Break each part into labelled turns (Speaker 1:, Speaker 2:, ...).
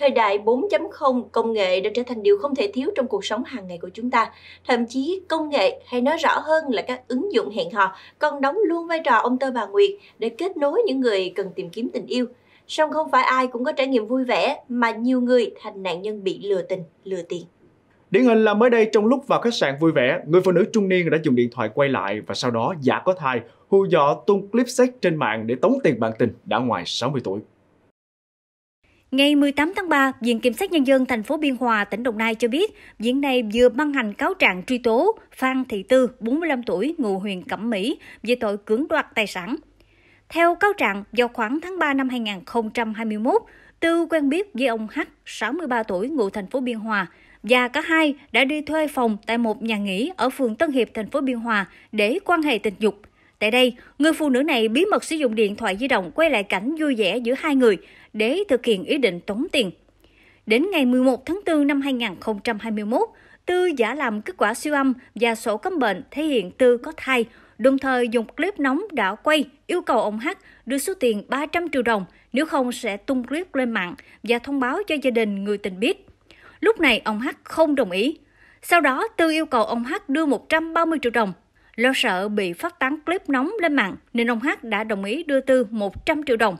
Speaker 1: Thời đại 4.0 công nghệ đã trở thành điều không thể thiếu trong cuộc sống hàng ngày của chúng ta. Thậm chí công nghệ hay nói rõ hơn là các ứng dụng hẹn hò còn đóng luôn vai trò ông tơ bà Nguyệt để kết nối những người cần tìm kiếm tình yêu. Song không phải ai cũng có trải nghiệm vui vẻ mà nhiều người thành nạn nhân bị lừa tình, lừa tiền.
Speaker 2: Điển hình là mới đây trong lúc vào khách sạn vui vẻ, người phụ nữ trung niên đã dùng điện thoại quay lại và sau đó giả có thai, hù dọa tung clip sex trên mạng để tống tiền bạn tình đã ngoài 60 tuổi.
Speaker 3: Ngày 18 tháng 3, Viện Kiểm sát Nhân dân thành phố Biên Hòa, tỉnh Đồng Nai cho biết, Viện này vừa ban hành cáo trạng truy tố Phan Thị Tư, 45 tuổi, ngụ huyện Cẩm Mỹ, về tội cưỡng đoạt tài sản. Theo cáo trạng, vào khoảng tháng 3 năm 2021, Tư quen biết với ông H, 63 tuổi, ngụ thành phố Biên Hòa, và cả hai đã đi thuê phòng tại một nhà nghỉ ở phường Tân Hiệp, thành phố Biên Hòa để quan hệ tình dục – Tại đây, người phụ nữ này bí mật sử dụng điện thoại di động quay lại cảnh vui vẻ giữa hai người để thực hiện ý định tống tiền. Đến ngày 11 tháng 4 năm 2021, Tư giả làm kết quả siêu âm và sổ khám bệnh thể hiện Tư có thai, đồng thời dùng clip nóng đã quay yêu cầu ông H đưa số tiền 300 triệu đồng, nếu không sẽ tung clip lên mạng và thông báo cho gia đình người tình biết. Lúc này ông H không đồng ý. Sau đó Tư yêu cầu ông H đưa 130 triệu đồng Lo sợ bị phát tán clip nóng lên mạng nên ông Hát đã đồng ý đưa Tư 100 triệu đồng.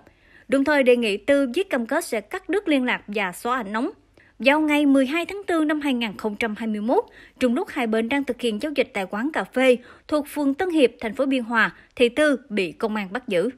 Speaker 3: Đồng thời đề nghị Tư viết cam kết sẽ cắt đứt liên lạc và xóa ảnh nóng. Vào ngày 12 tháng 4 năm 2021, trong lúc hai bên đang thực hiện giao dịch tại quán cà phê thuộc phường Tân Hiệp, thành phố Biên Hòa, thì Tư bị công an bắt giữ.